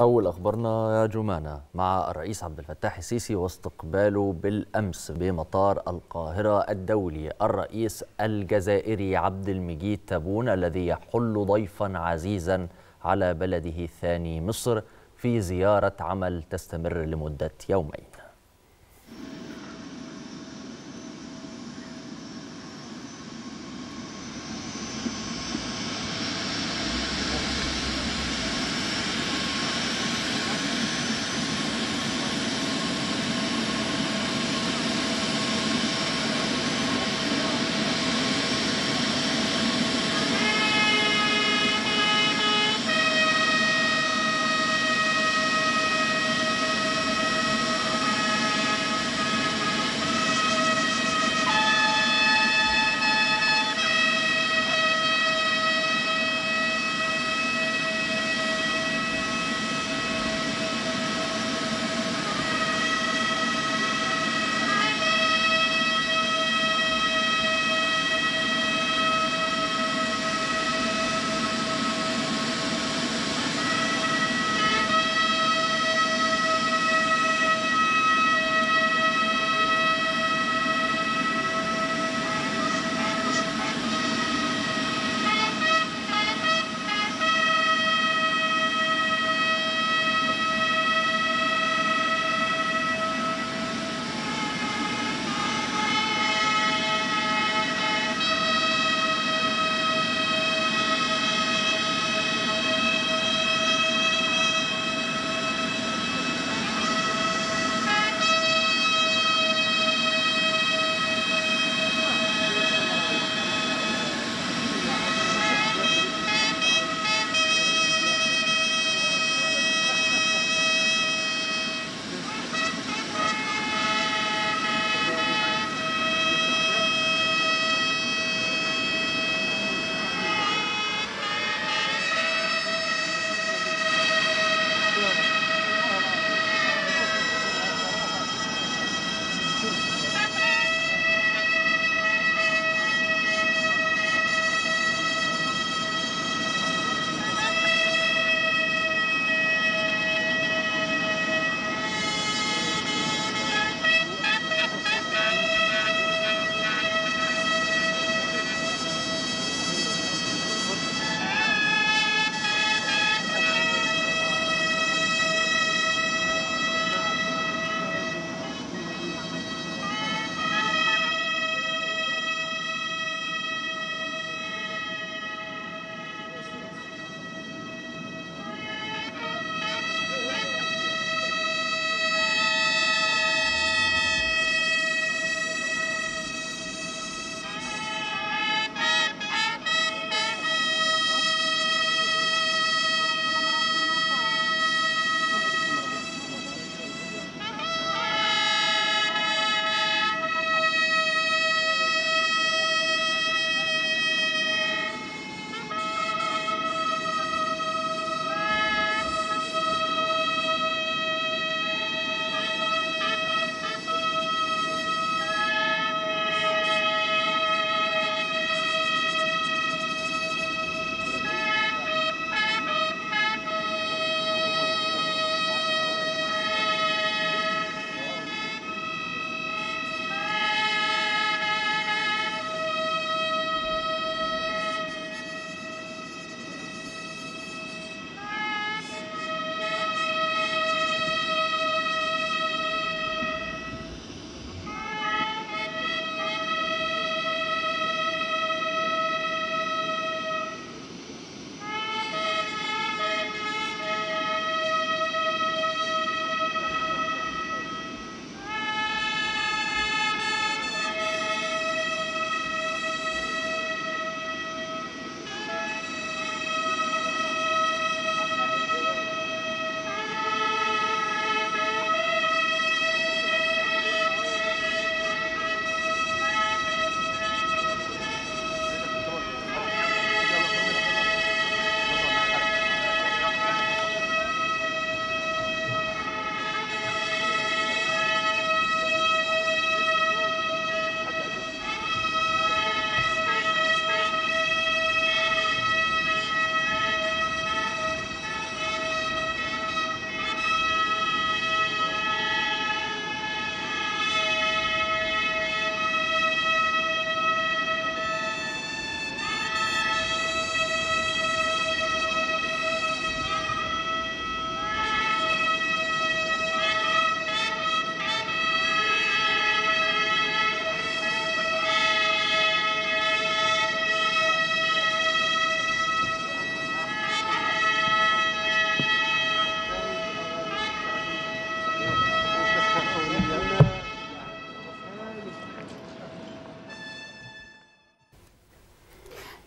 أول أخبارنا يا جمانة مع الرئيس عبد الفتاح السيسي واستقباله بالأمس بمطار القاهرة الدولي الرئيس الجزائري عبد المجيد تبون الذي يحل ضيفا عزيزا على بلده الثاني مصر في زيارة عمل تستمر لمدة يومين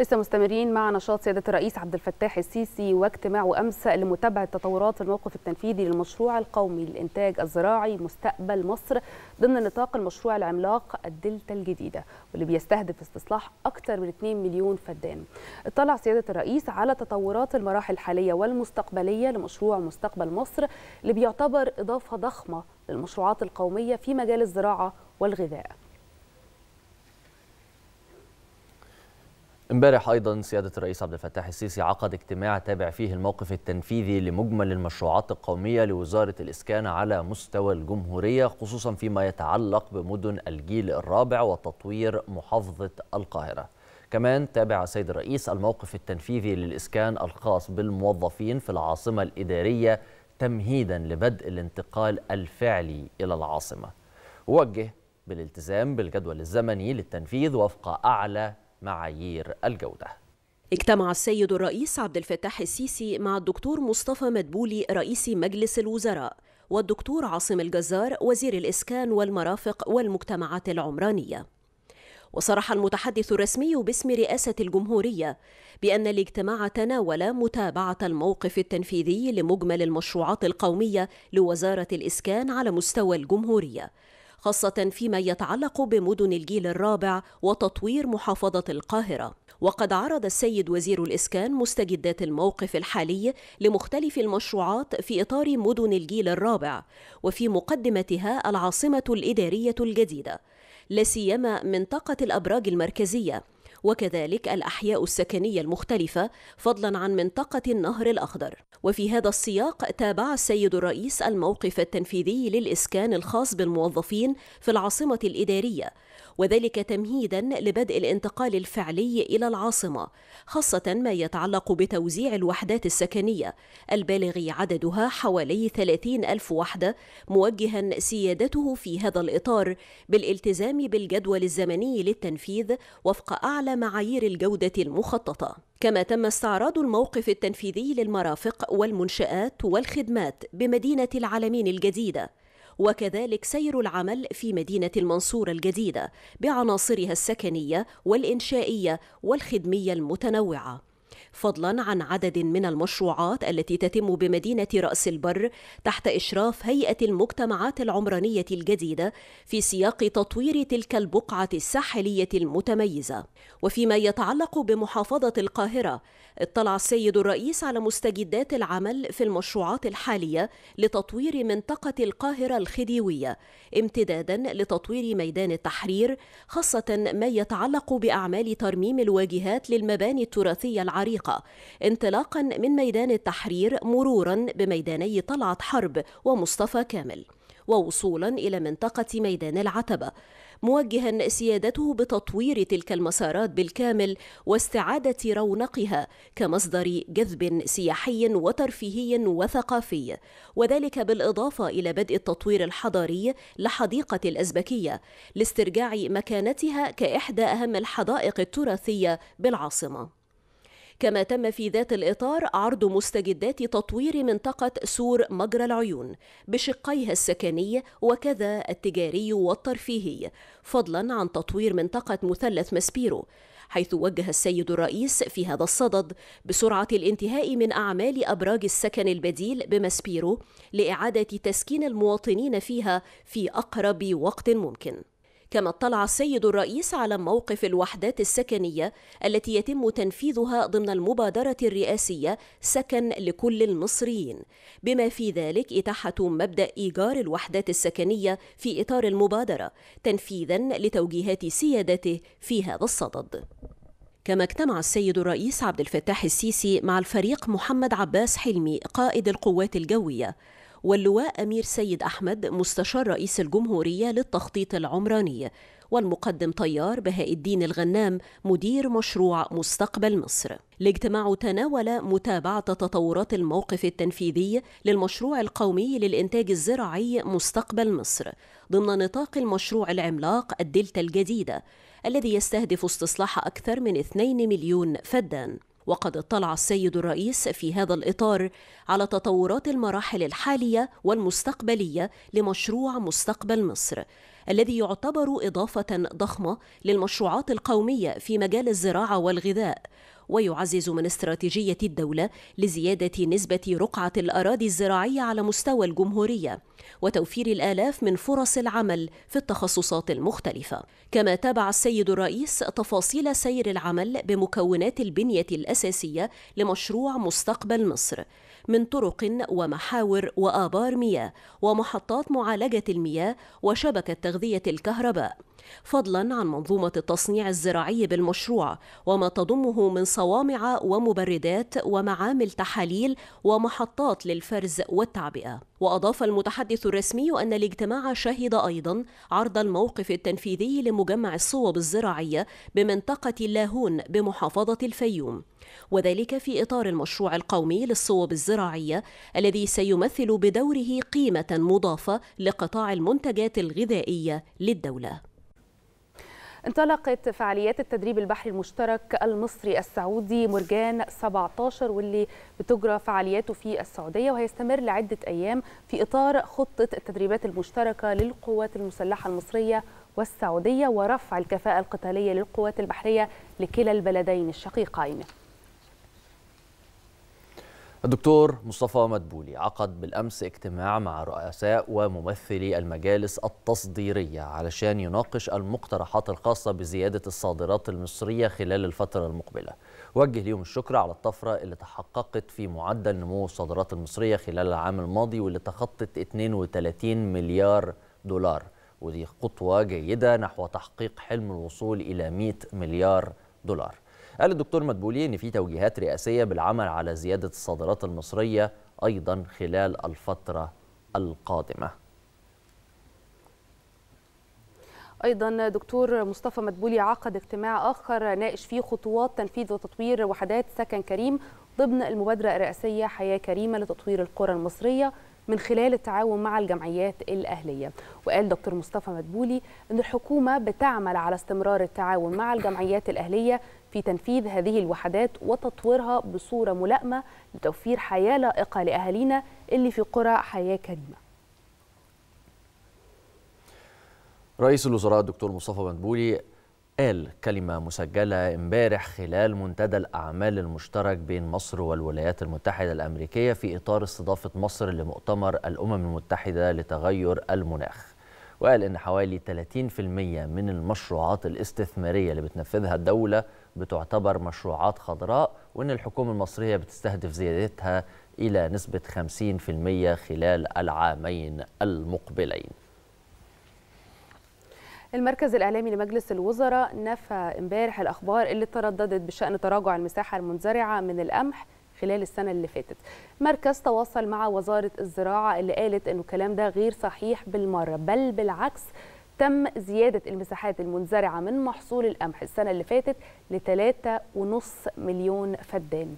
لسه مستمرين مع نشاط سياده الرئيس عبد الفتاح السيسي واجتماعه امس لمتابعه تطورات الموقف التنفيذي للمشروع القومي للانتاج الزراعي مستقبل مصر ضمن نطاق المشروع العملاق الدلتا الجديده واللي بيستهدف استصلاح اكثر من 2 مليون فدان. اطلع سياده الرئيس على تطورات المراحل الحاليه والمستقبليه لمشروع مستقبل مصر اللي بيعتبر اضافه ضخمه للمشروعات القوميه في مجال الزراعه والغذاء. امبارح ايضا سياده الرئيس عبد الفتاح السيسي عقد اجتماع تابع فيه الموقف التنفيذي لمجمل المشروعات القوميه لوزاره الاسكان على مستوى الجمهوريه خصوصا فيما يتعلق بمدن الجيل الرابع وتطوير محافظه القاهره. كمان تابع السيد الرئيس الموقف التنفيذي للاسكان الخاص بالموظفين في العاصمه الاداريه تمهيدا لبدء الانتقال الفعلي الى العاصمه. ووجه بالالتزام بالجدول الزمني للتنفيذ وفق اعلى معايير الجودة اجتمع السيد الرئيس عبد الفتاح السيسي مع الدكتور مصطفى مدبولي رئيس مجلس الوزراء والدكتور عاصم الجزار وزير الإسكان والمرافق والمجتمعات العمرانية وصرح المتحدث الرسمي باسم رئاسة الجمهورية بأن الاجتماع تناول متابعة الموقف التنفيذي لمجمل المشروعات القومية لوزارة الإسكان على مستوى الجمهورية خاصة فيما يتعلق بمدن الجيل الرابع وتطوير محافظة القاهرة وقد عرض السيد وزير الإسكان مستجدات الموقف الحالي لمختلف المشروعات في إطار مدن الجيل الرابع وفي مقدمتها العاصمة الإدارية الجديدة لا سيما منطقة الأبراج المركزية وكذلك الأحياء السكنية المختلفة فضلا عن منطقة النهر الأخضر وفي هذا السياق تابع السيد الرئيس الموقف التنفيذي للإسكان الخاص بالموظفين في العاصمة الإدارية وذلك تمهيدا لبدء الانتقال الفعلي إلى العاصمة خاصة ما يتعلق بتوزيع الوحدات السكنية البالغ عددها حوالي 30 ألف وحدة موجها سيادته في هذا الإطار بالالتزام بالجدول الزمني للتنفيذ وفق أعلى معايير الجودة المخططة كما تم استعراض الموقف التنفيذي للمرافق والمنشآت والخدمات بمدينة العالمين الجديدة وكذلك سير العمل في مدينة المنصورة الجديدة بعناصرها السكنية والإنشائية والخدمية المتنوعة فضلا عن عدد من المشروعات التي تتم بمدينة رأس البر تحت إشراف هيئة المجتمعات العمرانية الجديدة في سياق تطوير تلك البقعة الساحلية المتميزة وفيما يتعلق بمحافظة القاهرة اطلع السيد الرئيس على مستجدات العمل في المشروعات الحالية لتطوير منطقة القاهرة الخديوية امتدادا لتطوير ميدان التحرير خاصة ما يتعلق بأعمال ترميم الواجهات للمباني التراثية العريقة الافريقا انطلاقا من ميدان التحرير مرورا بميداني طلعت حرب ومصطفى كامل ووصولا الى منطقه ميدان العتبه موجها سيادته بتطوير تلك المسارات بالكامل واستعاده رونقها كمصدر جذب سياحي وترفيهي وثقافي وذلك بالاضافه الى بدء التطوير الحضاري لحديقه الازبكيه لاسترجاع مكانتها كاحدى اهم الحدائق التراثيه بالعاصمه كما تم في ذات الإطار عرض مستجدات تطوير منطقة سور مجرى العيون بشقيها السكني وكذا التجاري والترفيهي فضلا عن تطوير منطقة مثلث مسبيرو حيث وجه السيد الرئيس في هذا الصدد بسرعة الانتهاء من أعمال أبراج السكن البديل بمسبيرو لإعادة تسكين المواطنين فيها في أقرب وقت ممكن كما اطلع السيد الرئيس على موقف الوحدات السكنية التي يتم تنفيذها ضمن المبادرة الرئاسية سكن لكل المصريين بما في ذلك إتاحة مبدأ إيجار الوحدات السكنية في إطار المبادرة تنفيذا لتوجيهات سيادته في هذا الصدد كما اجتمع السيد الرئيس عبد الفتاح السيسي مع الفريق محمد عباس حلمي قائد القوات الجويه واللواء أمير سيد أحمد مستشار رئيس الجمهورية للتخطيط العمراني والمقدم طيار بهاء الدين الغنام مدير مشروع مستقبل مصر الاجتماع تناول متابعة تطورات الموقف التنفيذي للمشروع القومي للإنتاج الزراعي مستقبل مصر ضمن نطاق المشروع العملاق الدلتا الجديدة الذي يستهدف استصلاح أكثر من 2 مليون فدان وقد اطلع السيد الرئيس في هذا الإطار على تطورات المراحل الحالية والمستقبلية لمشروع مستقبل مصر الذي يعتبر إضافة ضخمة للمشروعات القومية في مجال الزراعة والغذاء ويعزز من استراتيجية الدولة لزيادة نسبة رقعة الأراضي الزراعية على مستوى الجمهورية وتوفير الآلاف من فرص العمل في التخصصات المختلفة كما تابع السيد الرئيس تفاصيل سير العمل بمكونات البنية الأساسية لمشروع مستقبل مصر من طرق ومحاور وآبار مياه ومحطات معالجة المياه وشبكة تغذية الكهرباء فضلا عن منظومة التصنيع الزراعي بالمشروع وما تضمه من صوامع ومبردات ومعامل تحاليل ومحطات للفرز والتعبئة وأضاف المتحدث الرسمي أن الاجتماع شهد أيضا عرض الموقف التنفيذي لمجمع الصوب الزراعية بمنطقة اللاهون بمحافظة الفيوم وذلك في إطار المشروع القومي للصوب الزراعية الذي سيمثل بدوره قيمة مضافة لقطاع المنتجات الغذائية للدولة انطلقت فعاليات التدريب البحري المشترك المصري السعودي مرجان 17 واللي بتجرى فعالياته في السعودية وهيستمر لعدة أيام في إطار خطة التدريبات المشتركة للقوات المسلحة المصرية والسعودية ورفع الكفاءة القتالية للقوات البحرية لكلا البلدين الشقيقين الدكتور مصطفى مدبولي عقد بالامس اجتماع مع رؤساء وممثلي المجالس التصديريه علشان يناقش المقترحات الخاصه بزياده الصادرات المصريه خلال الفتره المقبله. وجه ليهم الشكر على الطفره اللي تحققت في معدل نمو الصادرات المصريه خلال العام الماضي واللي تخطت 32 مليار دولار ودي خطوه جيده نحو تحقيق حلم الوصول الى 100 مليار دولار. قال الدكتور مدبولي ان في توجيهات رئاسيه بالعمل على زياده الصادرات المصريه ايضا خلال الفتره القادمه ايضا دكتور مصطفى مدبولي عقد اجتماع اخر ناقش فيه خطوات تنفيذ وتطوير وحدات سكن كريم ضمن المبادره الرئاسيه حياه كريمه لتطوير القرى المصريه من خلال التعاون مع الجمعيات الأهلية وقال دكتور مصطفى مدبولي أن الحكومة بتعمل على استمرار التعاون مع الجمعيات الأهلية في تنفيذ هذه الوحدات وتطويرها بصورة ملائمة لتوفير حياة لائقة لأهالينا اللي في قرى حياة كريمة رئيس الوزراء الدكتور مصطفى بنبولي قال كلمة مسجلة امبارح خلال منتدى الأعمال المشترك بين مصر والولايات المتحدة الأمريكية في إطار استضافة مصر لمؤتمر الأمم المتحدة لتغير المناخ وقال إن حوالي 30% من المشروعات الاستثمارية اللي بتنفذها الدولة بتعتبر مشروعات خضراء وأن الحكومة المصرية بتستهدف زيادتها إلى نسبة 50% خلال العامين المقبلين المركز الإعلامي لمجلس الوزراء نفى امبارح الأخبار اللي ترددت بشأن تراجع المساحة المنزرعة من القمح خلال السنة اللي فاتت مركز تواصل مع وزارة الزراعة اللي قالت أنه الكلام ده غير صحيح بالمرة بل بالعكس تم زيادة المساحات المنزرعة من محصول القمح السنة اللي فاتت لتلاتة ونص مليون فدان